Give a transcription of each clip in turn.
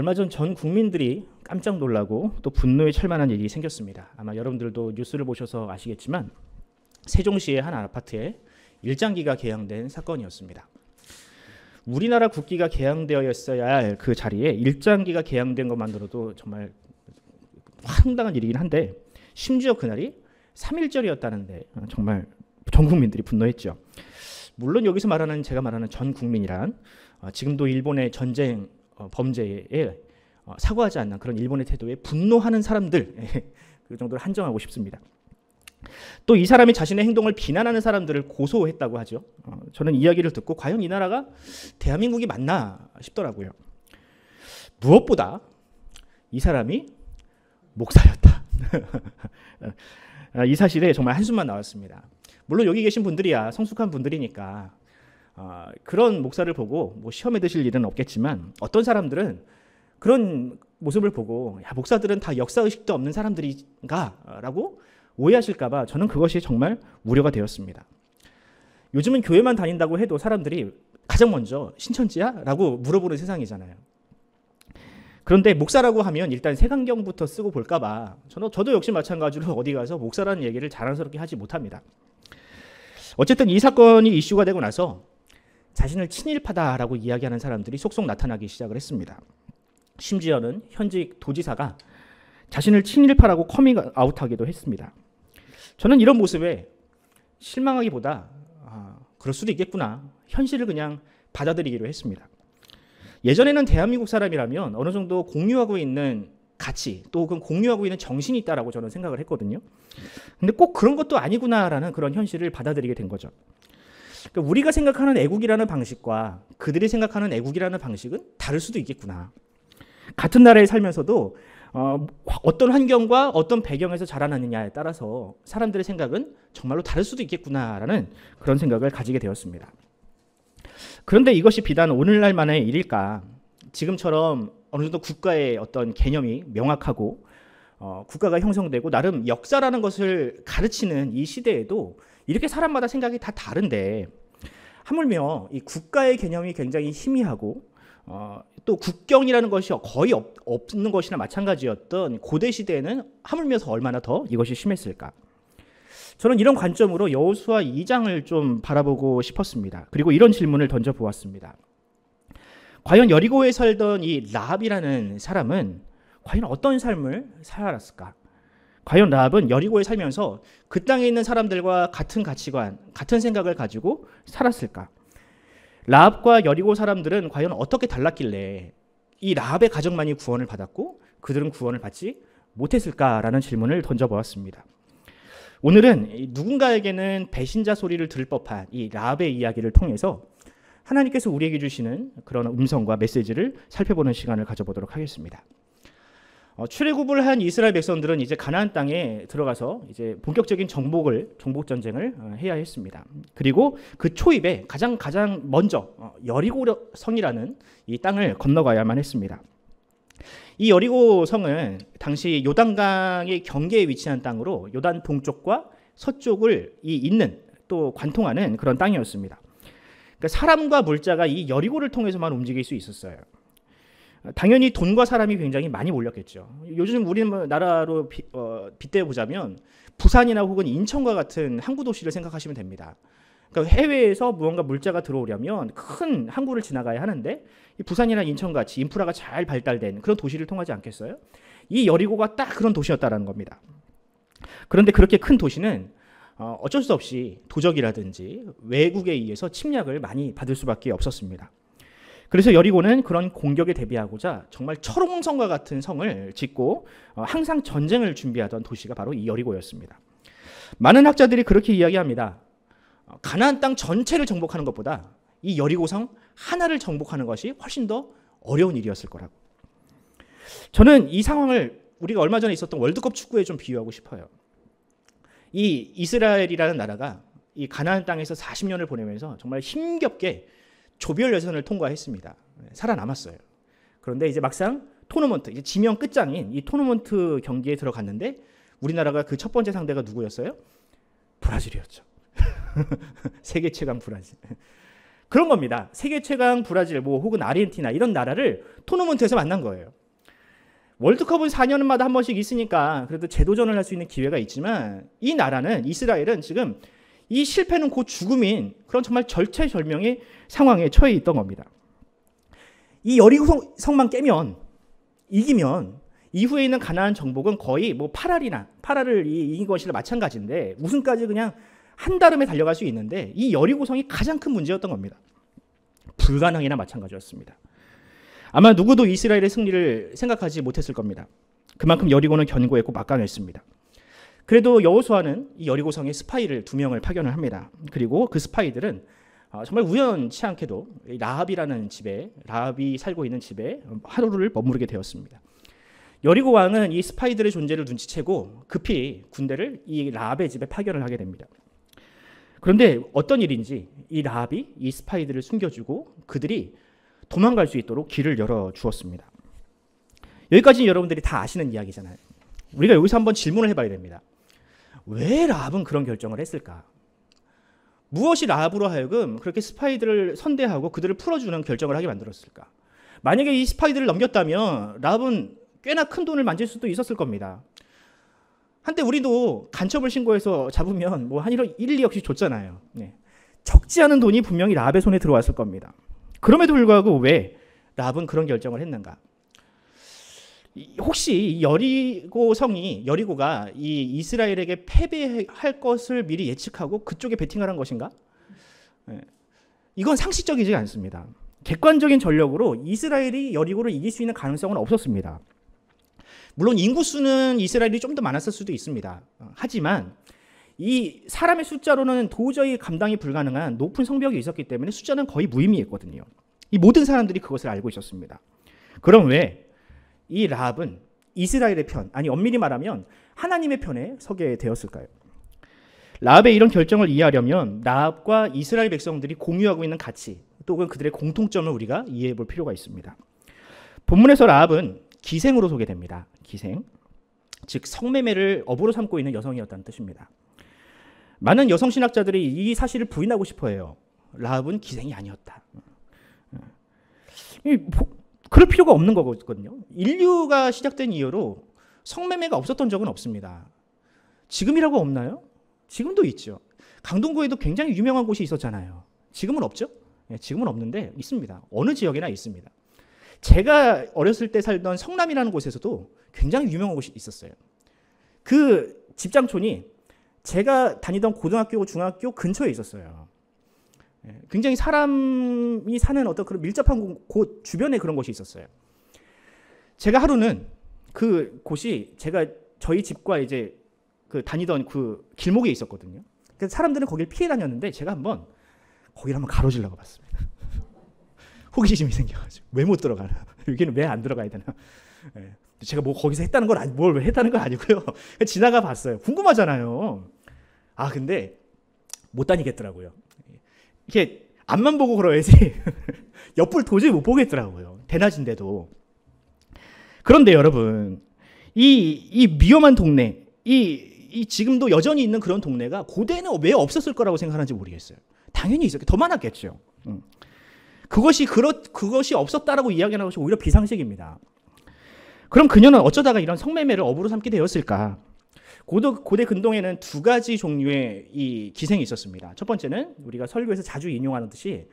얼마 전 전 국민들이 깜짝 놀라고 또 분노에 찰만한 일이 생겼습니다. 아마 여러분들도 뉴스를 보셔서 아시겠지만 세종시의 한 아파트에 일장기가 개양된 사건이었습니다. 우리나라 국기가 개양되어야할 그 자리에 일장기가 개양된 것만으로도 정말 황당한 일이긴 한데 심지어 그날이 3일절이었다는데 정말 전 국민들이 분노했죠. 물론 여기서 말하는 제가 말하는 전 국민이란 어, 지금도 일본의 전쟁 어, 범죄에 어, 사과하지 않는 그런 일본의 태도에 분노하는 사람들 예, 그 정도로 한정하고 싶습니다. 또 이 사람이 자신의 행동을 비난하는 사람들을 고소했다고 하죠. 어, 저는 이야기를 듣고 과연 이 나라가 대한민국이 맞나 싶더라고요. 무엇보다 이 사람이 목사였다. 이 사실에 정말 한숨만 나왔습니다. 물론 여기 계신 분들이야 성숙한 분들이니까 아, 그런 목사를 보고 뭐 시험에 드실 일은 없겠지만 어떤 사람들은 그런 모습을 보고 야 목사들은 다 역사 의식도 없는 사람들인가라고 오해하실까봐 저는 그것이 정말 우려가 되었습니다. 요즘은 교회만 다닌다고 해도 사람들이 가장 먼저 신천지야?라고 물어보는 세상이잖아요. 그런데 목사라고 하면 일단 세강경부터 쓰고 볼까봐 저는 저도 역시 마찬가지로 어디 가서 목사라는 얘기를 자랑스럽게 하지 못합니다. 어쨌든 이 사건이 이슈가 되고 나서 자신을 친일파다라고 이야기하는 사람들이 속속 나타나기 시작을 했습니다. 심지어는 현직 도지사가 자신을 친일파라고 커밍아웃하기도 했습니다. 저는 이런 모습에 실망하기보다 아, 그럴 수도 있겠구나 현실을 그냥 받아들이기로 했습니다. 예전에는 대한민국 사람이라면 어느 정도 공유하고 있는 가치 또 혹은 공유하고 있는 정신이 있다라고 저는 생각을 했거든요. 근데 꼭 그런 것도 아니구나라는 그런 현실을 받아들이게 된 거죠. 그러니까 우리가 생각하는 애국이라는 방식과 그들이 생각하는 애국이라는 방식은 다를 수도 있겠구나. 같은 나라에 살면서도 어, 어떤 환경과 어떤 배경에서 자라났느냐에 따라서 사람들의 생각은 정말로 다를 수도 있겠구나라는 그런 생각을 가지게 되었습니다. 그런데 이것이 비단 오늘날만의 일일까? 지금처럼 어느 정도 국가의 어떤 개념이 명확하고 어, 국가가 형성되고 나름 역사라는 것을 가르치는 이 시대에도 이렇게 사람마다 생각이 다 다른데 하물며 이 국가의 개념이 굉장히 희미하고 어, 또 국경이라는 것이 거의 없, 없는 것이나 마찬가지였던 고대 시대에는 하물며서 얼마나 더 이것이 심했을까? 저는 이런 관점으로 여호수아 2장을 좀 바라보고 싶었습니다. 그리고 이런 질문을 던져 보았습니다. 과연 여리고에 살던 이 라합이라는 사람은 과연 어떤 삶을 살았을까? 과연 라합은 여리고에 살면서 그 땅에 있는 사람들과 같은 가치관, 같은 생각을 가지고 살았을까? 라합과 여리고 사람들은 과연 어떻게 달랐길래 이 라합의 가정만이 구원을 받았고 그들은 구원을 받지 못했을까라는 질문을 던져보았습니다. 오늘은 누군가에게는 배신자 소리를 들을 법한 이 라합의 이야기를 통해서 하나님께서 우리에게 주시는 그런 음성과 메시지를 살펴보는 시간을 가져보도록 하겠습니다. 어, 출애굽을 한 이스라엘 백성들은 이제 가나안 땅에 들어가서 이제 본격적인 정복을 정복 전쟁을 어, 해야 했습니다. 그리고 그 초입에 가장 가장 먼저 어, 여리고 성이라는 이 땅을 건너가야만 했습니다. 이 여리고 성은 당시 요단강의 경계에 위치한 땅으로 요단 동쪽과 서쪽을 이 있는 또 관통하는 그런 땅이었습니다. 그러니까 사람과 물자가 이 여리고를 통해서만 움직일 수 있었어요. 당연히 돈과 사람이 굉장히 많이 몰렸겠죠. 요즘 우리나라로 뭐 어, 빗대 보자면 부산이나 혹은 인천과 같은 항구 도시를 생각하시면 됩니다. 그러니까 해외에서 무언가 물자가 들어오려면 큰 항구를 지나가야 하는데 부산이나 인천 같이 인프라가 잘 발달된 그런 도시를 통하지 않겠어요? 이 여리고가 딱 그런 도시였다라는 겁니다. 그런데 그렇게 큰 도시는 어, 어쩔 수 없이 도적이라든지 외국에 의해서 침략을 많이 받을 수밖에 없었습니다. 그래서 여리고는 그런 공격에 대비하고자 정말 철옹성과 같은 성을 짓고 어, 항상 전쟁을 준비하던 도시가 바로 이 여리고였습니다. 많은 학자들이 그렇게 이야기합니다. 어, 가나안 땅 전체를 정복하는 것보다 이 여리고성 하나를 정복하는 것이 훨씬 더 어려운 일이었을 거라고. 저는 이 상황을 우리가 얼마 전에 있었던 월드컵 축구에 좀 비유하고 싶어요. 이 이스라엘이라는 나라가 이 가나안 땅에서 40년을 보내면서 정말 힘겹게 조별 예선을 통과했습니다. 네, 살아남았어요. 그런데 이제 막상 토너먼트, 이제 지명 끝장인 이 토너먼트 경기에 들어갔는데 우리나라가 그 첫 번째 상대가 누구였어요? 브라질이었죠. 세계 최강 브라질. 그런 겁니다. 세계 최강 브라질 뭐 혹은 아르헨티나 이런 나라를 토너먼트에서 만난 거예요. 월드컵은 4년마다 한 번씩 있으니까 그래도 재도전을 할 수 있는 기회가 있지만 이 나라는 이스라엘은 지금 이 실패는 곧 죽음인 그런 정말 절체절명의 상황에 처해 있던 겁니다. 이 여리고 성만 깨면 이기면 이후에 있는 가나안 정복은 거의 뭐 파랄이나 파랄을 이긴 것이나 마찬가지인데 우승까지 그냥 한달음에 달려갈 수 있는데 이 여리고성이 가장 큰 문제였던 겁니다. 불가능이나 마찬가지였습니다. 아마 누구도 이스라엘의 승리를 생각하지 못했을 겁니다. 그만큼 여리고는 견고했고 막강했습니다. 그래도 여호수아는 이 여리고성에 스파이를 두 명을 파견을 합니다. 그리고 그 스파이들은 아, 정말 우연치 않게도 라합이라는 집에 라합이 살고 있는 집에 하루를 머무르게 되었습니다. 여리고 왕은 이 스파이들의 존재를 눈치채고 급히 군대를 이 라합의 집에 파견을 하게 됩니다. 그런데 어떤 일인지 이 라합이 이 스파이들을 숨겨주고 그들이 도망갈 수 있도록 길을 열어 주었습니다. 여기까지는 여러분들이 다 아시는 이야기잖아요. 우리가 여기서 한번 질문을 해봐야 됩니다. 왜 라합은 그런 결정을 했을까? 무엇이 라합으로 하여금 그렇게 스파이들을 선대하고 그들을 풀어주는 결정을 하게 만들었을까? 만약에 이 스파이들을 넘겼다면 라합은 꽤나 큰 돈을 만질 수도 있었을 겁니다. 한때 우리도 간첩을 신고해서 잡으면 뭐 한일어 1, 2억씩 줬잖아요. 네. 적지 않은 돈이 분명히 라합의 손에 들어왔을 겁니다. 그럼에도 불구하고 왜 라합은 그런 결정을 했는가? 혹시 여리고 성이 여리고가 이 이스라엘에게 패배할 것을 미리 예측하고 그쪽에 베팅을 한 것인가? 네. 이건 상식적이지 않습니다. 객관적인 전력으로 이스라엘이 여리고를 이길 수 있는 가능성은 없었습니다. 물론 인구수는 이스라엘이 좀 더 많았을 수도 있습니다. 하지만 이 사람의 숫자로는 도저히 감당이 불가능한 높은 성벽이 있었기 때문에 숫자는 거의 무의미했거든요. 이 모든 사람들이 그것을 알고 있었습니다. 그럼 왜이 라합은 이스라엘의 편, 아니 엄밀히 말하면 하나님의 편에 서게 되었을까요? 라합의 이런 결정을 이해하려면 라합과 이스라엘 백성들이 공유하고 있는 가치 또는 그들의 공통점을 우리가 이해해 볼 필요가 있습니다. 본문에서 라합은 기생으로 소개됩니다. 기생. 즉 성매매를 업으로 삼고 있는 여성이었다는 뜻입니다. 많은 여성 신학자들이 이 사실을 부인하고 싶어해요. 라합은 기생이 아니었다. 그럴 필요가 없는 거거든요. 인류가 시작된 이후로 성매매가 없었던 적은 없습니다. 지금이라고 없나요? 지금도 있죠. 강동구에도 굉장히 유명한 곳이 있었잖아요. 지금은 없죠? 예, 지금은 없는데 있습니다. 어느 지역이나 있습니다. 제가 어렸을 때 살던 성남이라는 곳에서도 굉장히 유명한 곳이 있었어요. 그 집장촌이 제가 다니던 고등학교, 중학교 근처에 있었어요. 예, 굉장히 사람이 사는 어떤 그런 밀접한 곳 주변에 그런 곳이 있었어요. 제가 하루는 그 곳이 제가 저희 집과 이제 그 다니던 그 길목에 있었거든요. 그래서 사람들은 거길 피해 다녔는데 제가 한번 거기를 한번 가로질러 봤습니다. 호기심이 생겨가지고 왜 못 들어가나 여기는 왜 안 들어가야 되나 예. 제가 뭐 거기서 했다는 건뭘 했다는 건 아니고요 지나가 봤어요 궁금하잖아요 아 근데 못 다니겠더라고요 이게 앞만 보고 걸어야지 옆을 도저히 못 보겠더라고요. 대낮인데도. 그런데 여러분, 이, 이 위험한 동네, 이, 이 지금도 여전히 있는 그런 동네가 고대에는 왜 없었을 거라고 생각하는지 모르겠어요. 당연히 있었겠죠. 더 많았겠죠. 음. 그것이 그렇 그것이 없었다라고 이야기하는 것이 오히려 비상식입니다. 그럼 그녀는 어쩌다가 이런 성매매를 업으로 삼게 되었을까? 고대, 고대 근동에는 두 가지 종류의 이 기생이 있었습니다. 첫 번째는 우리가 설교에서 자주 인용하는 듯이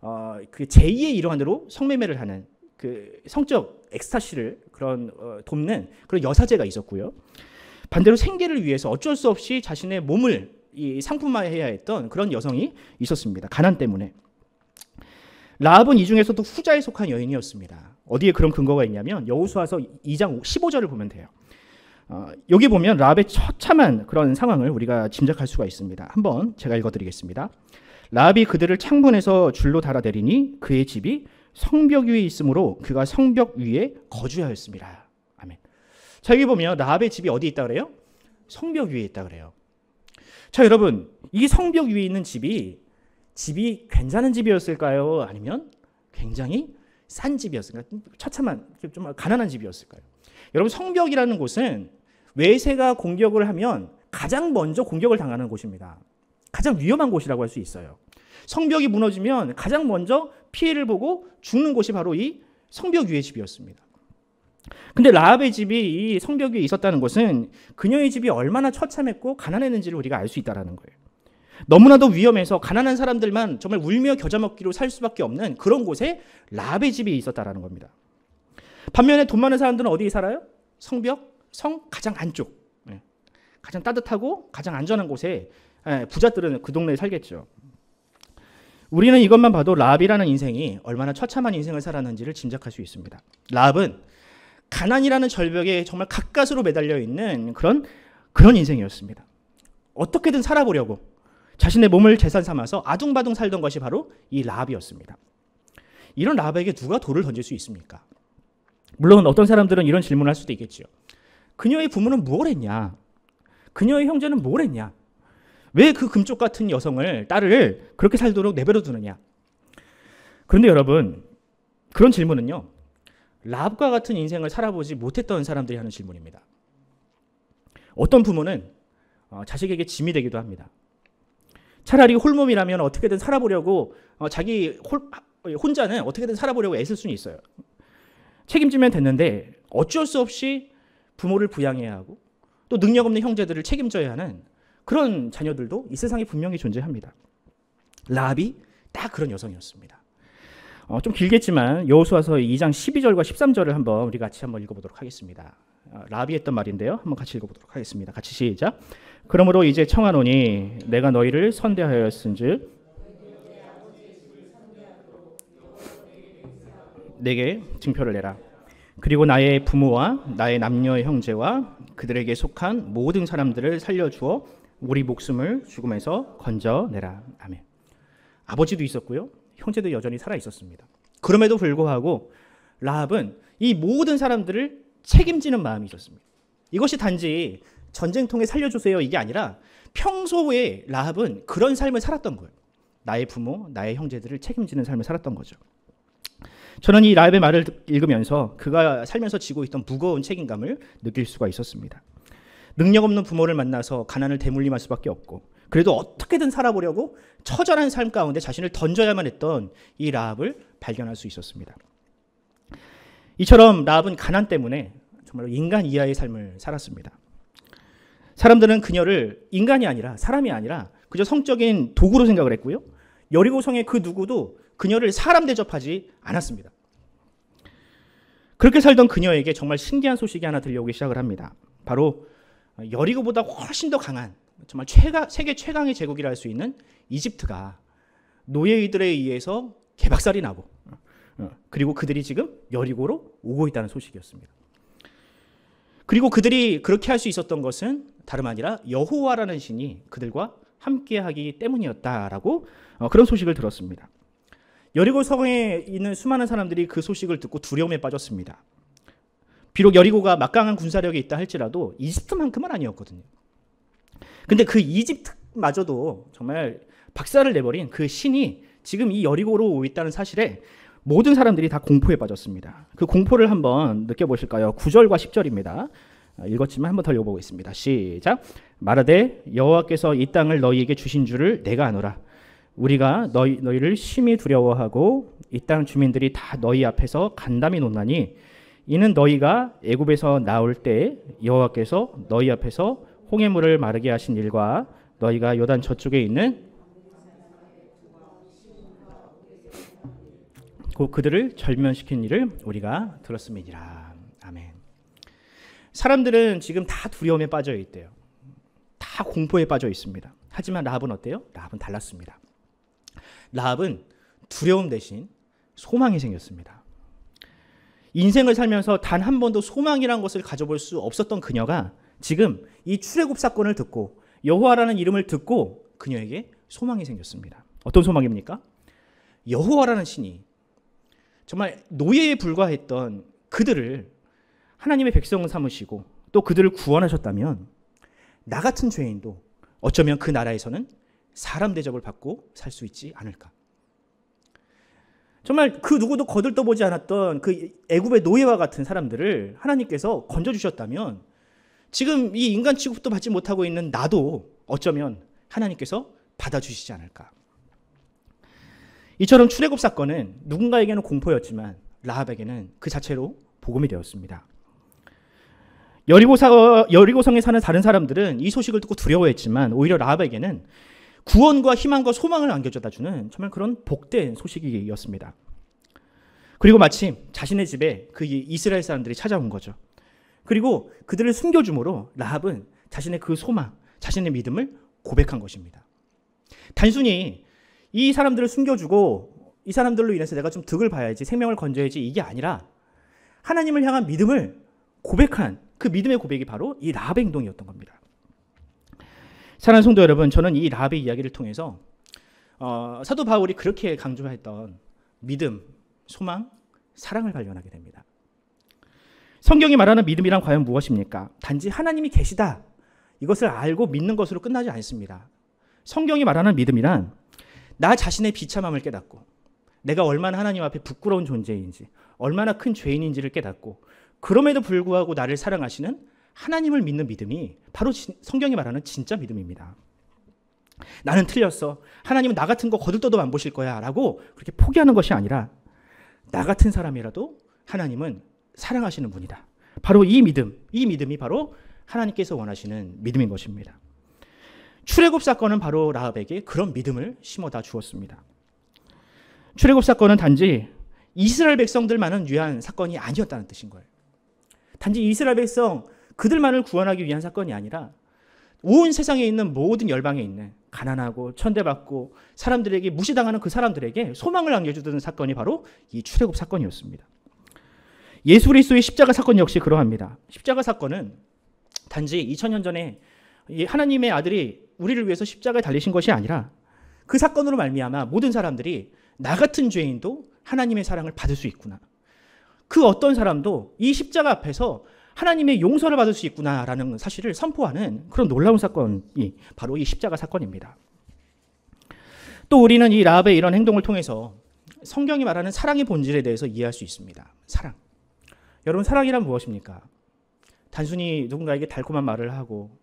어, 그 제2의 이러한로 성매매를 하는 그 성적 엑스타시를 그런 어, 돕는 그런 여사제가 있었고요. 반대로 생계를 위해서 어쩔 수 없이 자신의 몸을 이 상품화해야 했던 그런 여성이 있었습니다. 가난 때문에. 라합은 이 중에서도 후자에 속한 여인이었습니다. 어디에 그런 근거가 있냐면 여호수아서 2장 15절을 보면 돼요. 어, 여기 보면 라합의 처참한 그런 상황을 우리가 짐작할 수가 있습니다. 한번 제가 읽어드리겠습니다. 라합이 그들을 창문에서 줄로 달아내리니 그의 집이 성벽 위에 있으므로 그가 성벽 위에 거주하였습니다. 아멘. 자 여기 보면 라합의 집이 어디 있다 그래요? 성벽 위에 있다 그래요. 자 여러분 이 성벽 위에 있는 집이 집이 괜찮은 집이었을까요? 아니면 굉장히 싼 집이었을까요? 처참한 좀 가난한 집이었을까요? 여러분 성벽이라는 곳은 외세가 공격을 하면 가장 먼저 공격을 당하는 곳입니다. 가장 위험한 곳이라고 할 수 있어요. 성벽이 무너지면 가장 먼저 피해를 보고 죽는 곳이 바로 이 성벽 위의 집이었습니다. 근데 라합의 집이 이 성벽 위에 있었다는 것은 그녀의 집이 얼마나 처참했고 가난했는지를 우리가 알 수 있다라는 거예요. 너무나도 위험해서 가난한 사람들만 정말 울며 겨자먹기로 살 수밖에 없는 그런 곳에 라합의 집이 있었다라는 겁니다. 반면에 돈 많은 사람들은 어디에 살아요? 성벽, 성 가장 안쪽. 예. 가장 따뜻하고 가장 안전한 곳에 예, 부자들은 그 동네에 살겠죠. 우리는 이것만 봐도 라합이라는 인생이 얼마나 처참한 인생을 살았는지를 짐작할 수 있습니다. 라합은 가난이라는 절벽에 정말 가까스로 매달려 있는 그런 그런 인생이었습니다. 어떻게든 살아보려고 자신의 몸을 재산 삼아서 아둥바둥 살던 것이 바로 이 라합이었습니다. 이런 라합에게 누가 돌을 던질 수 있습니까? 물론 어떤 사람들은 이런 질문을 할 수도 있겠죠. 그녀의 부모는 무 했냐? 그녀의 형제는 뭘 했냐? 왜 그 금쪽 같은 여성을 딸을 그렇게 살도록 내버려 두느냐? 그런데 여러분 그런 질문은요 랍과 같은 인생을 살아보지 못했던 사람들이 하는 질문입니다. 어떤 부모는 어, 자식에게 짐이 되기도 합니다. 차라리 홀몸이라면 어떻게든 살아보려고 어, 자기 홀, 혼자는 어떻게든 살아보려고 애쓸 수는 있어요. 책임지면 됐는데 어쩔 수 없이 부모를 부양해야 하고 또 능력 없는 형제들을 책임져야 하는 그런 자녀들도 이 세상에 분명히 존재합니다. 라합이 딱 그런 여성이었습니다. 어, 좀 길겠지만 여호수아서 2장 12절과 13절을 한번 우리 같이 한번 읽어보도록 하겠습니다. 어, 라합이 했던 말인데요. 한번 같이 읽어보도록 하겠습니다. 같이 시작. 그러므로 이제 청하노니 내가 너희를 선대하였은즉 내게 증표를 내라. 그리고 나의 부모와 나의 남녀 형제와 그들에게 속한 모든 사람들을 살려주어 우리 목숨을 죽음에서 건져내라. 아멘. 아버지도 있었고요. 형제도 여전히 살아 있었습니다. 그럼에도 불구하고 라합은 이 모든 사람들을 책임지는 마음이 있었습니다. 이것이 단지 전쟁통에 살려주세요 이게 아니라 평소에 라합은 그런 삶을 살았던 거예요. 나의 부모, 나의 형제들을 책임지는 삶을 살았던 거죠. 저는 이 라합의 말을 읽으면서 그가 살면서 지고 있던 무거운 책임감을 느낄 수가 있었습니다. 능력 없는 부모를 만나서 가난을 대물림할 수밖에 없고 그래도 어떻게든 살아보려고 처절한 삶 가운데 자신을 던져야만 했던 이 라합을 발견할 수 있었습니다. 이처럼 라합은 가난 때문에 정말 인간 이하의 삶을 살았습니다. 사람들은 그녀를 인간이 아니라 사람이 아니라 그저 성적인 도구로 생각을 했고요. 여리고성의 그 누구도 그녀를 사람 대접하지 않았습니다. 그렇게 살던 그녀에게 정말 신기한 소식이 하나 들려오기 시작을 합니다. 바로 여리고보다 훨씬 더 강한 정말 최가, 세계 최강의 제국이라 할 수 있는 이집트가 노예들에 이 의해서 개박살이 나고 어, 그리고 그들이 지금 여리고로 오고 있다는 소식이었습니다. 그리고 그들이 그렇게 할 수 있었던 것은 다름 아니라 여호와라는 신이 그들과 함께하기 때문이었다라고 어, 그런 소식을 들었습니다. 여리고 성에 있는 수많은 사람들이 그 소식을 듣고 두려움에 빠졌습니다. 비록 여리고가 막강한 군사력이 있다 할지라도 이집트만큼은 아니었거든요. 근데 그 이집트마저도 정말 박살을 내버린 그 신이 지금 이 여리고로 오고 있다는 사실에 모든 사람들이 다 공포에 빠졌습니다. 그 공포를 한번 느껴보실까요? 9절과 10절입니다. 아, 읽었지만 한번 더 읽어보겠습니다. 시작. 마르되 여호와께서 이 땅을 너희에게 주신 줄을 내가 아노라. 우리가 너희 너희를 심히 두려워하고 이 땅 주민들이 다 너희 앞에서 간담이 논나니 이는 너희가 애굽에서 나올 때 여호와께서 너희 앞에서 홍해물을 마르게 하신 일과 너희가 요단 저쪽에 있는 그들을 절면시킨 일을 우리가 들었음이니라. 아멘. 사람들은 지금 다 두려움에 빠져 있대요. 다 공포에 빠져 있습니다. 하지만 라합은 어때요? 라합은 달랐습니다. 라합은 두려움 대신 소망이 생겼습니다. 인생을 살면서 단 한 번도 소망이란 것을 가져볼 수 없었던 그녀가 지금 이 출애굽 사건을 듣고 여호와라는 이름을 듣고 그녀에게 소망이 생겼습니다. 어떤 소망입니까? 여호와라는 신이 정말 노예에 불과했던 그들을 하나님의 백성을 삼으시고 또 그들을 구원하셨다면 나 같은 죄인도 어쩌면 그 나라에서는 사람 대접을 받고 살 수 있지 않을까. 정말 그 누구도 거들떠보지 않았던 그 애굽의 노예와 같은 사람들을 하나님께서 건져주셨다면 지금 이 인간 취급도 받지 못하고 있는 나도 어쩌면 하나님께서 받아주시지 않을까. 이처럼 출애굽 사건은 누군가에게는 공포였지만 라합에게는 그 자체로 복음이 되었습니다. 여리고 사, 여리고성에 사는 다른 사람들은 이 소식을 듣고 두려워했지만 오히려 라합에게는 구원과 희망과 소망을 안겨줘다 주는 정말 그런 복된 소식이었습니다. 그리고 마침 자신의 집에 그 이스라엘 사람들이 찾아온 거죠. 그리고 그들을 숨겨줌으로 라합은 자신의 그 소망, 자신의 믿음을 고백한 것입니다. 단순히 이 사람들을 숨겨주고 이 사람들로 인해서 내가 좀 득을 봐야지 생명을 건져야지 이게 아니라 하나님을 향한 믿음을 고백한 그 믿음의 고백이 바로 이 라합의 행동이었던 겁니다. 사랑하는 성도 여러분, 저는 이 라합의 이야기를 통해서 어, 사도 바울이 그렇게 강조했던 믿음, 소망, 사랑을 발견하게 됩니다. 성경이 말하는 믿음이란 과연 무엇입니까? 단지 하나님이 계시다. 이것을 알고 믿는 것으로 끝나지 않습니다. 성경이 말하는 믿음이란 나 자신의 비참함을 깨닫고 내가 얼마나 하나님 앞에 부끄러운 존재인지, 얼마나 큰 죄인인지를 깨닫고 그럼에도 불구하고 나를 사랑하시는 하나님을 믿는 믿음이 바로 성경이 말하는 진짜 믿음입니다. 나는 틀렸어. 하나님은 나 같은 거 거들떠도 안 보실 거야. 라고 그렇게 포기하는 것이 아니라 나 같은 사람이라도 하나님은 사랑하시는 분이다. 바로 이 믿음, 이 믿음이 바로 하나님께서 원하시는 믿음인 것입니다. 출애굽 사건은 바로 라합에게 그런 믿음을 심어다 주었습니다. 출애굽 사건은 단지 이스라엘 백성들만은 유한 사건이 아니었다는 뜻인 거예요. 단지 이스라엘 백성 그들만을 구원하기 위한 사건이 아니라 온 세상에 있는 모든 열방에 있는 가난하고 천대받고 사람들에게 무시당하는 그 사람들에게 소망을 안겨주던 사건이 바로 이 출애굽 사건이었습니다. 예수 그리스도의 십자가 사건 역시 그러합니다. 십자가 사건은 단지 2 0년 전에 하나님의 아들이 우리를 위해서 십자가에 달리신 것이 아니라 그 사건으로 말미암아 모든 사람들이 나 같은 죄인도 하나님의 사랑을 받을 수 있구나. 그 어떤 사람도 이 십자가 앞에서 하나님의 용서를 받을 수 있구나라는 사실을 선포하는 그런 놀라운 사건이 바로 이 십자가 사건입니다. 또 우리는 이 라합의 이런 행동을 통해서 성경이 말하는 사랑의 본질에 대해서 이해할 수 있습니다. 사랑. 여러분 사랑이란 무엇입니까? 단순히 누군가에게 달콤한 말을 하고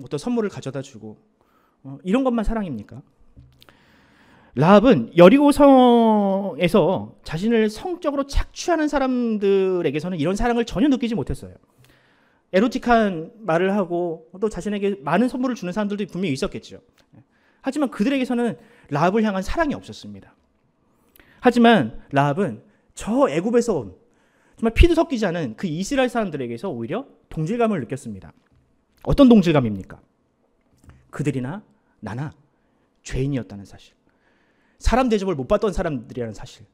어떤 뭐 선물을 가져다 주고 어, 이런 것만 사랑입니까? 라합은 여리고 성에서 자신을 성적으로 착취하는 사람들에게서는 이런 사랑을 전혀 느끼지 못했어요. 에로틱한 말을 하고 또 자신에게 많은 선물을 주는 사람들도 분명히 있었겠죠. 하지만 그들에게서는 라합을 향한 사랑이 없었습니다. 하지만 라합은 저 애굽에서 온 정말 피도 섞이지 않은 그 이스라엘 사람들에게서 오히려 동질감을 느꼈습니다. 어떤 동질감입니까? 그들이나 나나 죄인이었다는 사실. 사람 대접을 못 받던 사람들이라는 사실.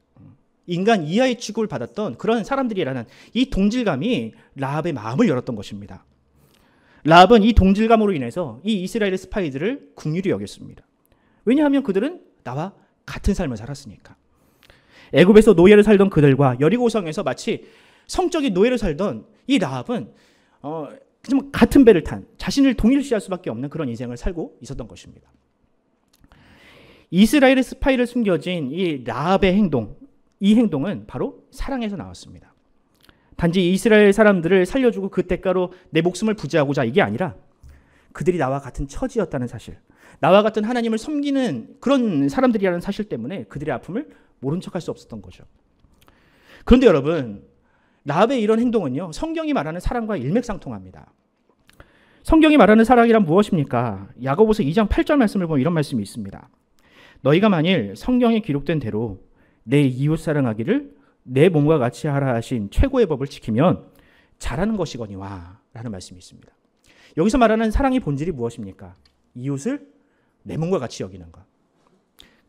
인간 이하의 취급을 받았던 그런 사람들이라는 이 동질감이 라합의 마음을 열었던 것입니다. 라합은 이 동질감으로 인해서 이 이스라엘의 스파이들을 국률이 여겼습니다. 왜냐하면 그들은 나와 같은 삶을 살았으니까. 애굽에서 노예를 살던 그들과 여리고성에서 마치 성적인 노예를 살던 이 라합은 어, 같은 배를 탄 자신을 동일시할 수밖에 없는 그런 인생을 살고 있었던 것입니다. 이스라엘의 스파이를 숨겨진 이 라합의 행동, 이 행동은 바로 사랑에서 나왔습니다. 단지 이스라엘 사람들을 살려주고 그 대가로 내 목숨을 부지하고자 이게 아니라 그들이 나와 같은 처지였다는 사실, 나와 같은 하나님을 섬기는 그런 사람들이라는 사실 때문에 그들의 아픔을 모른 척할 수 없었던 거죠. 그런데 여러분, 라합의 이런 행동은요, 성경이 말하는 사랑과 일맥상통합니다. 성경이 말하는 사랑이란 무엇입니까? 야고보서 2장 8절 말씀을 보면 이런 말씀이 있습니다. 너희가 만일 성경에 기록된 대로 내 이웃 사랑하기를 내 몸과 같이 하라 하신 최고의 법을 지키면 잘하는 것이거니와 라는 말씀이 있습니다. 여기서 말하는 사랑의 본질이 무엇입니까? 이웃을 내 몸과 같이 여기는 것.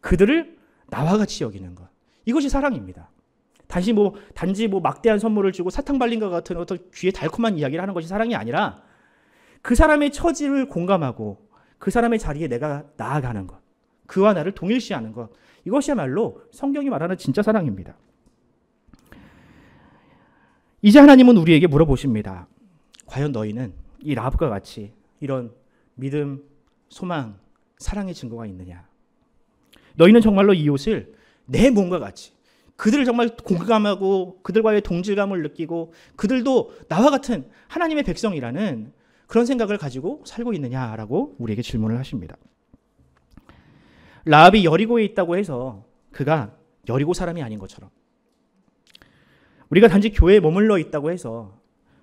그들을 나와 같이 여기는 것. 이것이 사랑입니다. 단지 뭐 단지 뭐 막대한 선물을 주고 사탕 발린 것 같은 어떤 귀에 달콤한 이야기를 하는 것이 사랑이 아니라 그 사람의 처지를 공감하고 그 사람의 자리에 내가 나아가는 것. 그와 나를 동일시하는 것. 이것이야말로 성경이 말하는 진짜 사랑입니다. 이제 하나님은 우리에게 물어보십니다. 과연 너희는 이 라합과 같이 이런 믿음, 소망, 사랑의 증거가 있느냐? 너희는 정말로 이웃을 내 몸과 같이 그들을 정말 공감하고 그들과의 동질감을 느끼고 그들도 나와 같은 하나님의 백성이라는 그런 생각을 가지고 살고 있느냐라고 우리에게 질문을 하십니다. 라합이 여리고에 있다고 해서 그가 여리고 사람이 아닌 것처럼 우리가 단지 교회에 머물러 있다고 해서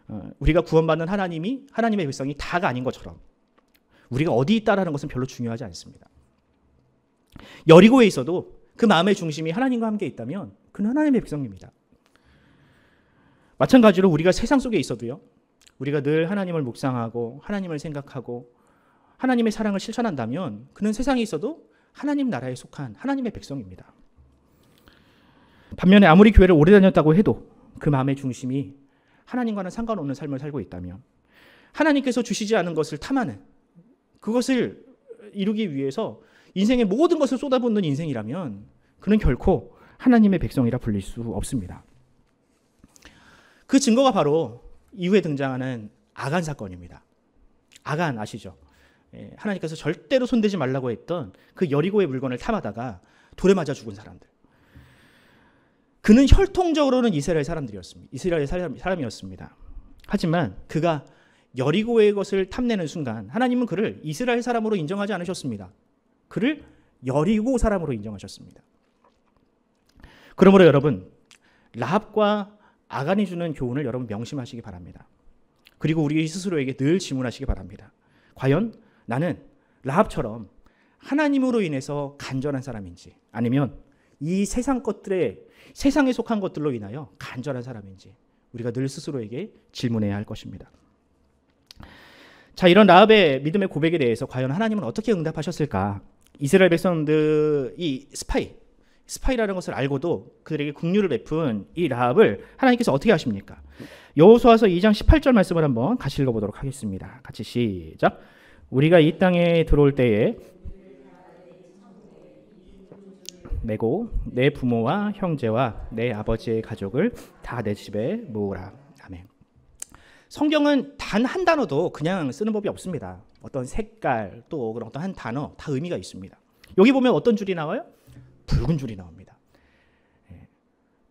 어, 우리가 구원받는 하나님이 하나님의 백성이 다가 아닌 것처럼 우리가 어디 있다라는 것은 별로 중요하지 않습니다. 여리고에 있어도 그 마음의 중심이 하나님과 함께 있다면 그는 하나님의 백성입니다. 마찬가지로 우리가 세상 속에 있어도요. 우리가 늘 하나님을 묵상하고 하나님을 생각하고 하나님의 사랑을 실천한다면 그는 세상에 있어도 하나님 나라에 속한 하나님의 백성입니다. 반면에 아무리 교회를 오래 다녔다고 해도 그 마음의 중심이 하나님과는 상관없는 삶을 살고 있다면 하나님께서 주시지 않은 것을 탐하는 그것을 이루기 위해서 인생의 모든 것을 쏟아붓는 인생이라면 그는 결코 하나님의 백성이라 불릴 수 없습니다. 그 증거가 바로 이후에 등장하는 아간 사건입니다. 아간 아시죠? 예, 하나님께서 절대로 손대지 말라고 했던 그 여리고의 물건을 탐하다가 돌에 맞아 죽은 사람들. 그는 혈통적으로는 이스라엘 사람들이었습니다. 이스라엘 사람이었습니다. 하지만 그가 여리고의 것을 탐내는 순간 하나님은 그를 이스라엘 사람으로 인정하지 않으셨습니다. 그를 여리고 사람으로 인정하셨습니다. 그러므로 여러분 라합과 아간이 주는 교훈을 여러분 명심하시기 바랍니다. 그리고 우리 스스로에게 늘 질문하시기 바랍니다. 과연 나는 라합처럼 하나님으로 인해서 간절한 사람인지 아니면 이 세상 것들에 세상에 속한 것들로 인하여 간절한 사람인지 우리가 늘 스스로에게 질문해야 할 것입니다. 자, 이런 라합의 믿음의 고백에 대해서 과연 하나님은 어떻게 응답하셨을까? 이스라엘 백성들이 스파이, 스파이라는 것을 알고도 그들에게 국류를 베푼 이 라합을 하나님께서 어떻게 하십니까? 여호수아서 2장 18절 말씀을 한번 같이 읽어보도록 하겠습니다. 같이 시작. 우리가 이 땅에 들어올 때에 메고 내 부모와 형제와 내 아버지의 가족을 다 내 집에 모으라. 아멘. 성경은 단 한 단어도 그냥 쓰는 법이 없습니다. 어떤 색깔 또 그런 어떤 한 단어 다 의미가 있습니다. 여기 보면 어떤 줄이 나와요? 붉은 줄이 나옵니다. 예.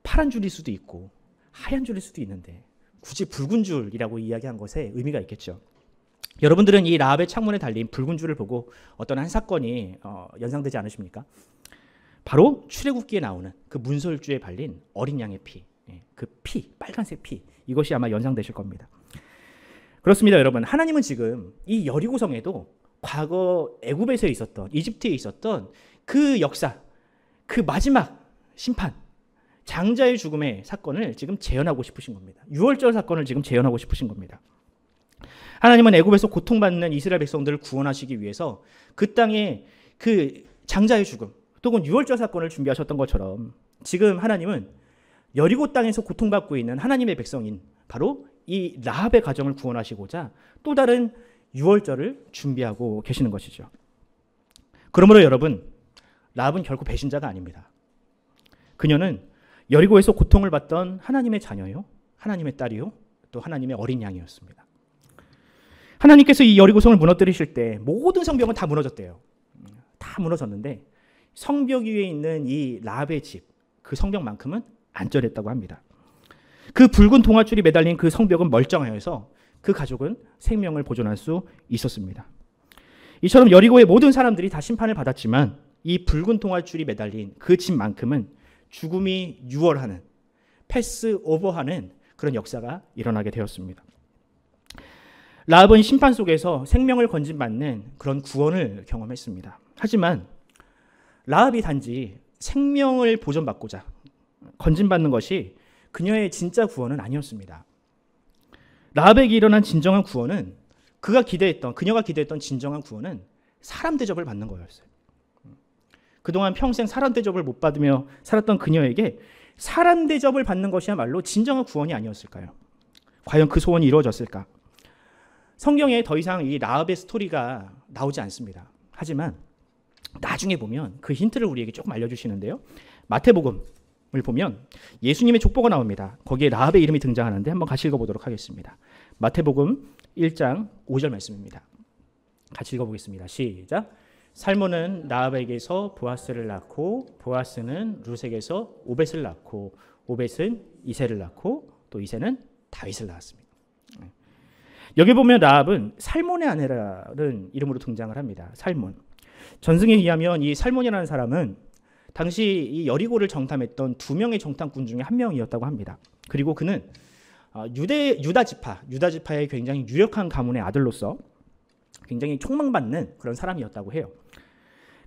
파란 줄일 수도 있고 하얀 줄일 수도 있는데 굳이 붉은 줄이라고 이야기한 것에 의미가 있겠죠. 여러분들은 이 라합의 창문에 달린 붉은 줄을 보고 어떤 한 사건이 어, 연상되지 않으십니까? 바로 출애굽기에 나오는 그 문설주에 발린 어린 양의 피, 예, 그 피, 빨간색 피 이것이 아마 연상되실 겁니다. 그렇습니다, 여러분. 하나님은 지금 이 여리고성에도 과거 애굽에서 있었던 이집트에 있었던 그 역사, 그 마지막 심판, 장자의 죽음의 사건을 지금 재현하고 싶으신 겁니다. 6월절 사건을 지금 재현하고 싶으신 겁니다. 하나님은 애굽에서 고통받는 이스라엘 백성들을 구원하시기 위해서 그 땅에 그 장자의 죽음 또는 유월절 사건을 준비하셨던 것처럼 지금 하나님은 여리고 땅에서 고통받고 있는 하나님의 백성인 바로 이 라합의 가정을 구원하시고자 또 다른 유월절을 준비하고 계시는 것이죠. 그러므로 여러분 라합은 결코 배신자가 아닙니다. 그녀는 여리고에서 고통을 받던 하나님의 자녀요, 하나님의 딸이요, 또 하나님의 어린 양이었습니다. 하나님께서 이 여리고성을 무너뜨리실 때 모든 성벽은 다 무너졌대요. 다 무너졌는데 성벽 위에 있는 이 라합의 집, 그 성벽만큼은 안절했다고 합니다. 그 붉은 동화줄이 매달린 그 성벽은 멀쩡하여서 그 가족은 생명을 보존할 수 있었습니다. 이처럼 여리고의 모든 사람들이 다 심판을 받았지만 이 붉은 통화줄이 매달린 그 집만큼은 죽음이 유월하는 패스 오버하는 그런 역사가 일어나게 되었습니다. 라합은 심판 속에서 생명을 건진받는 그런 구원을 경험했습니다. 하지만 라합이 단지 생명을 보존받고자 건진받는 것이 그녀의 진짜 구원은 아니었습니다. 라합에게 일어난 진정한 구원은 그가 기대했던 그녀가 기대했던 진정한 구원은 사람 대접을 받는 거였어요. 그동안 평생 사람 대접을 못 받으며 살았던 그녀에게 사람 대접을 받는 것이야말로 진정한 구원이 아니었을까요? 과연 그 소원이 이루어졌을까? 성경에 더 이상 이 라합의 스토리가 나오지 않습니다. 하지만 나중에 보면 그 힌트를 우리에게 조금 알려주시는데요. 마태복음을 보면 예수님의 족보가 나옵니다. 거기에 라합의 이름이 등장하는데 한번 같이 읽어보도록 하겠습니다. 마태복음 1장 5절 말씀입니다. 같이 읽어보겠습니다. 시작. 살몬은 나합에게서 보아스를 낳고 보아스는 루색에서 오벳을 낳고 오벳은 이세를 낳고 또 이세는 다윗을 낳았습니다. 여기 보면 라합은 살몬의 아내라는 이름으로 등장을 합니다. 살몬. 전승에 의하면 이 살몬이라는 사람은 당시 이 여리고를 정탐했던 두 명의 정탐꾼 중에 한 명이었다고 합니다. 그리고 그는 아, 유대 유다 지파, 유다 지파의 굉장히 유력한 가문의 아들로서 굉장히 촉망받는 그런 사람이었다고 해요.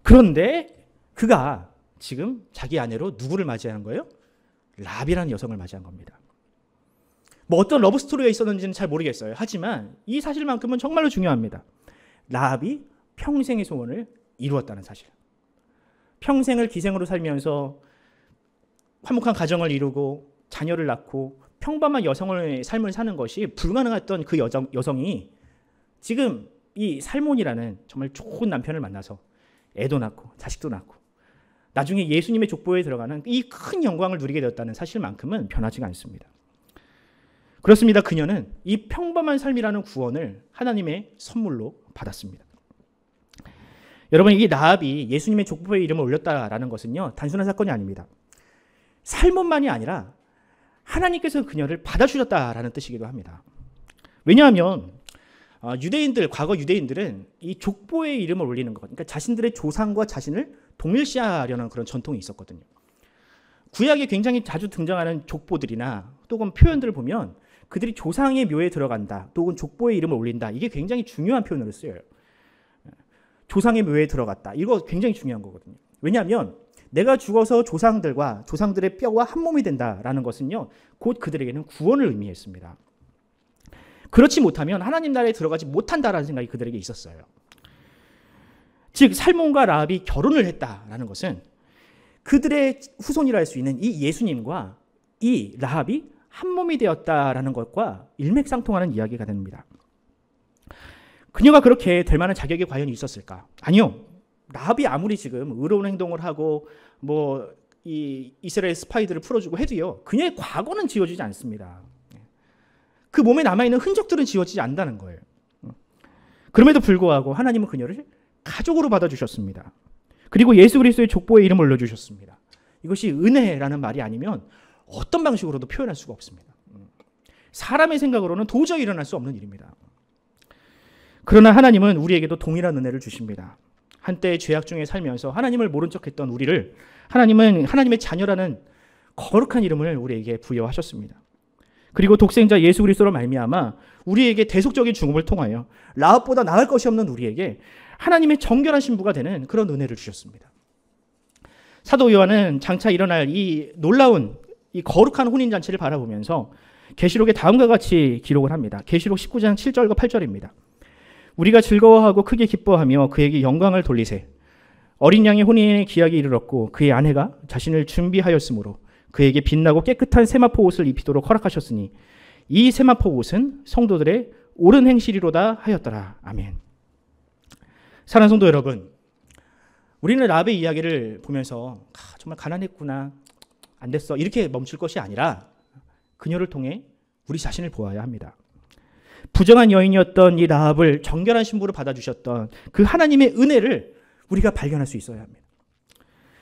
그런데 그가 지금 자기 아내로 누구를 맞이하는 거예요? 라비라는 여성을 맞이한 겁니다. 뭐 어떤 러브스토리가 있었는지는 잘 모르겠어요. 하지만 이 사실만큼은 정말로 중요합니다. 라합이 평생의 소원을 이루었다는 사실. 평생을 기생으로 살면서 화목한 가정을 이루고 자녀를 낳고 평범한 여성을 삶을 사는 것이 불가능했던 그 여정, 여성이 지금 이 살몬이라는 정말 좋은 남편을 만나서 애도 낳고 자식도 낳고 나중에 예수님의 족보에 들어가는 이 큰 영광을 누리게 되었다는 사실만큼은 변하지가 않습니다. 그렇습니다. 그녀는 이 평범한 삶이라는 구원을 하나님의 선물로 받았습니다. 여러분 이 나합이 예수님의 족보의 이름을 올렸다라는 것은요 단순한 사건이 아닙니다. 삶뿐만이 아니라 하나님께서 그녀를 받아주셨다라는 뜻이기도 합니다. 왜냐하면 어, 유대인들 과거 유대인들은 이 족보의 이름을 올리는 것, 그러니까 자신들의 조상과 자신을 동일시하려는 그런 전통이 있었거든요. 구약에 굉장히 자주 등장하는 족보들이나 또는 표현들을 보면 그들이 조상의 묘에 들어간다. 또는 족보의 이름을 올린다. 이게 굉장히 중요한 표현으로 쓰여요. 조상의 묘에 들어갔다. 이거 굉장히 중요한 거거든요. 왜냐하면 내가 죽어서 조상들과 조상들의 뼈와 한 몸이 된다라는 것은요. 곧 그들에게는 구원을 의미했습니다. 그렇지 못하면 하나님 나라에 들어가지 못한다라는 생각이 그들에게 있었어요. 즉 살몬과 라합이 결혼을 했다라는 것은 그들의 후손이라 할 수 있는 이 예수님과 이 라합이 한 몸이 되었다라는 것과 일맥상통하는 이야기가 됩니다. 그녀가 그렇게 될 만한 자격이 과연 있었을까? 아니요. 라합이 아무리 지금 의로운 행동을 하고 뭐이 이스라엘 스파이들을 풀어주고 해도요. 그녀의 과거는 지워지지 않습니다. 그 몸에 남아있는 흔적들은 지워지지 않는다는 거예요. 그럼에도 불구하고 하나님은 그녀를 가족으로 받아주셨습니다. 그리고 예수 그리스도의 족보의 이름을 올려주셨습니다. 이것이 은혜라는 말이 아니면 어떤 방식으로도 표현할 수가 없습니다. 사람의 생각으로는 도저히 일어날 수 없는 일입니다. 그러나 하나님은 우리에게도 동일한 은혜를 주십니다. 한때 죄악 중에 살면서 하나님을 모른 척했던 우리를 하나님은 하나님의 자녀라는 거룩한 이름을 우리에게 부여하셨습니다. 그리고 독생자 예수 그리스도로 말미암아 우리에게 대속적인 죽음을 통하여 라합보다 나을 것이 없는 우리에게 하나님의 정결한 신부가 되는 그런 은혜를 주셨습니다. 사도 요한은 장차 일어날 이 놀라운 이 거룩한 혼인 잔치를 바라보면서 계시록의 다음과 같이 기록을 합니다. 계시록 19장 7절과 8절입니다. 우리가 즐거워하고 크게 기뻐하며 그에게 영광을 돌리세. 어린 양이 혼인의 기약에 이르렀고 그의 아내가 자신을 준비하였으므로 그에게 빛나고 깨끗한 세마포 옷을 입히도록 허락하셨으니 이 세마포 옷은 성도들의 옳은 행실이로다 하였더라. 아멘. 사랑 성도 여러분, 우리는 라의 이야기를 보면서 아, 정말 가난했구나. 안 됐어. 이렇게 멈출 것이 아니라 그녀를 통해 우리 자신을 보아야 합니다. 부정한 여인이었던 이 라합을 정결한 신부로 받아주셨던 그 하나님의 은혜를 우리가 발견할 수 있어야 합니다.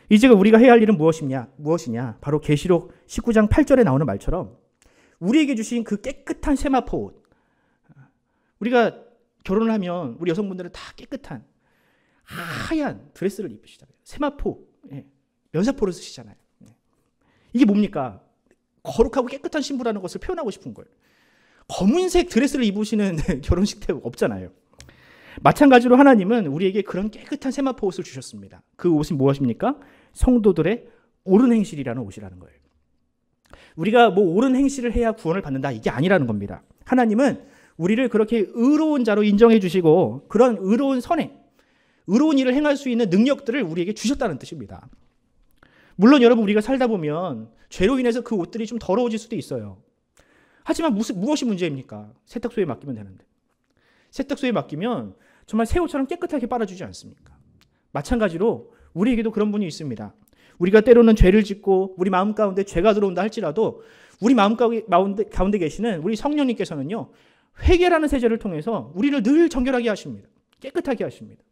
이제 우리가 해야 할 일은 무엇이냐? 무엇이냐? 바로 계시록 19장 8절에 나오는 말처럼 우리에게 주신 그 깨끗한 세마포 옷. 우리가 결혼을 하면 우리 여성분들은 다 깨끗한 하얀 드레스를 입으시잖아요. 세마포, 예. 면사포를 쓰시잖아요. 이게 뭡니까? 거룩하고 깨끗한 신부라는 것을 표현하고 싶은 거예요. 검은색 드레스를 입으시는 결혼식 때 없잖아요. 마찬가지로 하나님은 우리에게 그런 깨끗한 세마포 옷을 주셨습니다. 그 옷이 무엇입니까? 뭐 성도들의 옳은 행실이라는 옷이라는 거예요. 우리가 뭐 옳은 행실을 해야 구원을 받는다 이게 아니라는 겁니다. 하나님은 우리를 그렇게 의로운 자로 인정해 주시고 그런 의로운 선행, 의로운 일을 행할 수 있는 능력들을 우리에게 주셨다는 뜻입니다. 물론 여러분 우리가 살다 보면 죄로 인해서 그 옷들이 좀 더러워질 수도 있어요. 하지만 무슨, 무엇이 문제입니까? 세탁소에 맡기면 되는데. 세탁소에 맡기면 정말 새 옷처럼 깨끗하게 빨아주지 않습니까? 마찬가지로 우리에게도 그런 분이 있습니다. 우리가 때로는 죄를 짓고 우리 마음 가운데 죄가 들어온다 할지라도 우리 마음 가운데, 가운데 계시는 우리 성령님께서는요, 회개라는 세제를 통해서 우리를 늘 정결하게 하십니다. 깨끗하게 하십니다.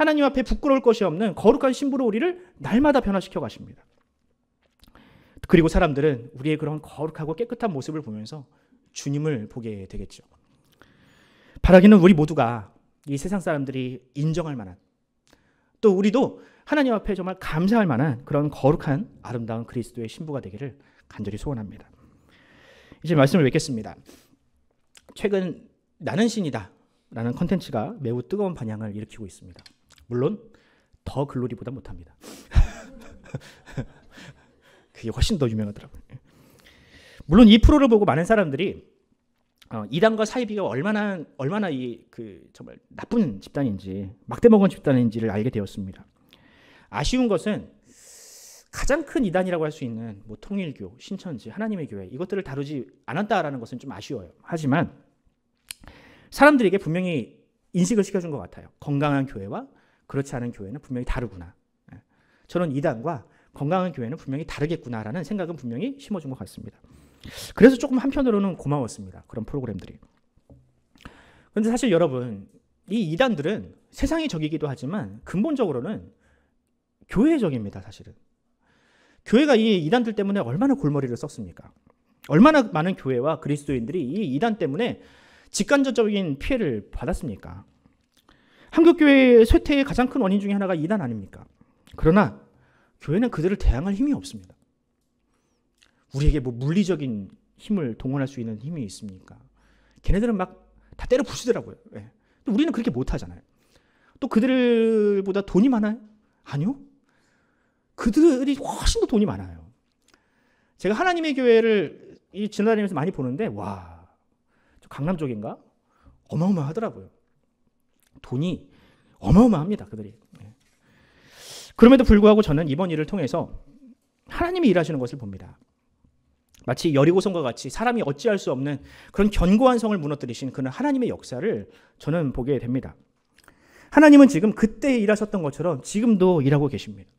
하나님 앞에 부끄러울 것이 없는 거룩한 신부로 우리를 날마다 변화시켜 가십니다. 그리고 사람들은 우리의 그런 거룩하고 깨끗한 모습을 보면서 주님을 보게 되겠죠. 바라기는 우리 모두가 이 세상 사람들이 인정할 만한 또 우리도 하나님 앞에 정말 감사할 만한 그런 거룩한 아름다운 그리스도의 신부가 되기를 간절히 소원합니다. 이제 말씀을 맺겠습니다. 최근 나는 신이다 라는 컨텐츠가 매우 뜨거운 반향을 일으키고 있습니다. 물론 더 글로리보다 못합니다. 그게 훨씬 더 유명하더라고요. 물론 이 프로를 보고 많은 사람들이 어, 이단과 사이비가 얼마나 얼마나 이 그 정말 나쁜 집단인지 막대먹은 집단인지를 알게 되었습니다. 아쉬운 것은 가장 큰 이단이라고 할 수 있는 뭐 통일교, 신천지, 하나님의 교회 이것들을 다루지 않았다라는 것은 좀 아쉬워요. 하지만 사람들에게 분명히 인식을 시켜준 것 같아요. 건강한 교회와 그렇지 않은 교회는 분명히 다르구나. 예. 저는 이단과 건강한 교회는 분명히 다르겠구나라는 생각은 분명히 심어준 것 같습니다. 그래서 조금 한편으로는 고마웠습니다. 그런 프로그램들이. 근데 사실 여러분, 이 이단들은 세상의 적이기도 하지만 근본적으로는 교회의 적입니다, 사실은. 교회가 이 이단들 때문에 얼마나 골머리를 썼습니까? 얼마나 많은 교회와 그리스도인들이 이 이단 때문에 직간접적인 피해를 받았습니까? 한국교회의 쇠퇴의 가장 큰 원인 중에 하나가 이단 아닙니까? 그러나 교회는 그들을 대항할 힘이 없습니다. 우리에게 뭐 물리적인 힘을 동원할 수 있는 힘이 있습니까? 걔네들은 막 다 때려 부시더라고요. 예. 우리는 그렇게 못하잖아요. 또 그들보다 돈이 많아요? 아니요. 그들이 훨씬 더 돈이 많아요. 제가 하나님의 교회를 이 지나다니면서 많이 보는데 와 강남 쪽인가 어마어마하더라고요. 돈이 어마어마합니다. 그들이. 예. 그럼에도 불구하고 저는 이번 일을 통해서 하나님이 일하시는 것을 봅니다. 마치 여리고성과 같이 사람이 어찌할 수 없는 그런 견고한 성을 무너뜨리신 그런 하나님의 역사를 저는 보게 됩니다. 하나님은 지금 그때 일하셨던 것처럼 지금도 일하고 계십니다.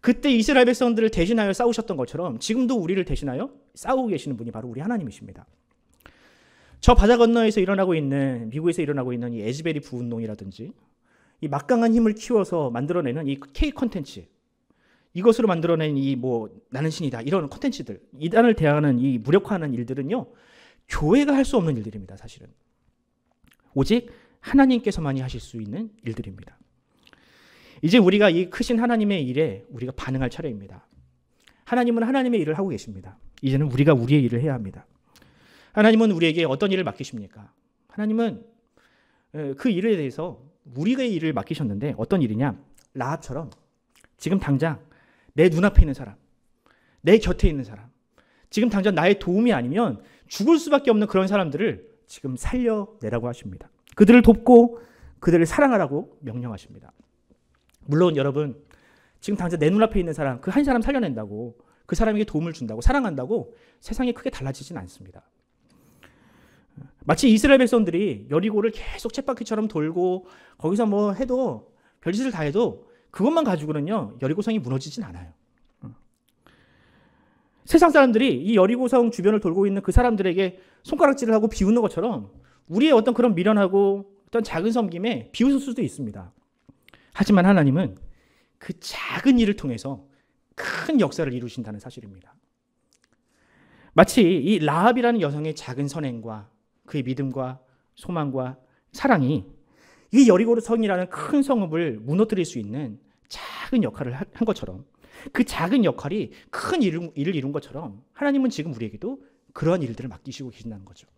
그때 이스라엘 백성들을 대신하여 싸우셨던 것처럼 지금도 우리를 대신하여 싸우고 계시는 분이 바로 우리 하나님이십니다. 저 바다 건너에서 일어나고 있는 미국에서 일어나고 있는 이 에즈베리 부운동이라든지 이 막강한 힘을 키워서 만들어내는 이 K 컨텐츠 이것으로 만들어낸 이 뭐 나는 신이다 이런 컨텐츠들 이단을 대하는 이 무력화하는 일들은요 교회가 할 수 없는 일들입니다 사실은 오직 하나님께서만이 하실 수 있는 일들입니다. 이제 우리가 이 크신 하나님의 일에 우리가 반응할 차례입니다. 하나님은 하나님의 일을 하고 계십니다. 이제는 우리가 우리의 일을 해야 합니다. 하나님은 우리에게 어떤 일을 맡기십니까? 하나님은 그 일에 대해서 우리가 일을 맡기셨는데 어떤 일이냐? 라합처럼 지금 당장 내 눈앞에 있는 사람, 내 곁에 있는 사람, 지금 당장 나의 도움이 아니면 죽을 수밖에 없는 그런 사람들을 지금 살려내라고 하십니다. 그들을 돕고 그들을 사랑하라고 명령하십니다. 물론 여러분, 지금 당장 내 눈앞에 있는 사람, 그 한 사람 살려낸다고, 그 사람에게 도움을 준다고, 사랑한다고 세상이 크게 달라지진 않습니다. 마치 이스라엘 백성들이 여리고를 계속 쳇바퀴처럼 돌고 거기서 뭐 해도 별짓을 다 해도 그것만 가지고는요 여리고성이 무너지진 않아요. 세상 사람들이 이 여리고성 주변을 돌고 있는 그 사람들에게 손가락질을 하고 비웃는 것처럼 우리의 어떤 그런 미련하고 어떤 작은 섬김에 비웃을 수도 있습니다. 하지만 하나님은 그 작은 일을 통해서 큰 역사를 이루신다는 사실입니다. 마치 이 라합이라는 여성의 작은 선행과 그의 믿음과 소망과 사랑이 이 여리고르 성이라는 큰 성읍을 무너뜨릴 수 있는 작은 역할을 한 것처럼 그 작은 역할이 큰 일을, 이룬 것처럼 하나님은 지금 우리에게도 그러한 일들을 맡기시고 계신다는 거죠.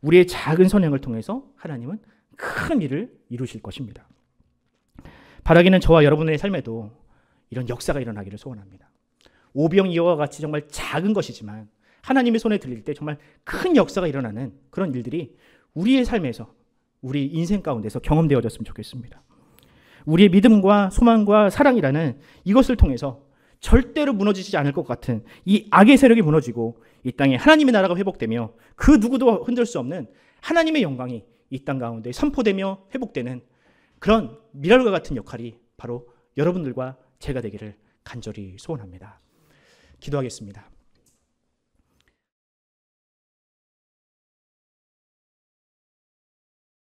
우리의 작은 선행을 통해서 하나님은 큰 일을 이루실 것입니다. 바라기는 저와 여러분의 삶에도 이런 역사가 일어나기를 소원합니다. 오병이어와 같이 정말 작은 것이지만 하나님의 손에 들릴 때 정말 큰 역사가 일어나는 그런 일들이 우리의 삶에서 우리 인생 가운데서 경험되어졌으면 좋겠습니다. 우리의 믿음과 소망과 사랑이라는 이것을 통해서 절대로 무너지지 않을 것 같은 이 악의 세력이 무너지고 이 땅에 하나님의 나라가 회복되며 그 누구도 흔들 수 없는 하나님의 영광이 이 땅 가운데 선포되며 회복되는 그런 미랄과 같은 역할이 바로 여러분들과 제가 되기를 간절히 소원합니다. 기도하겠습니다.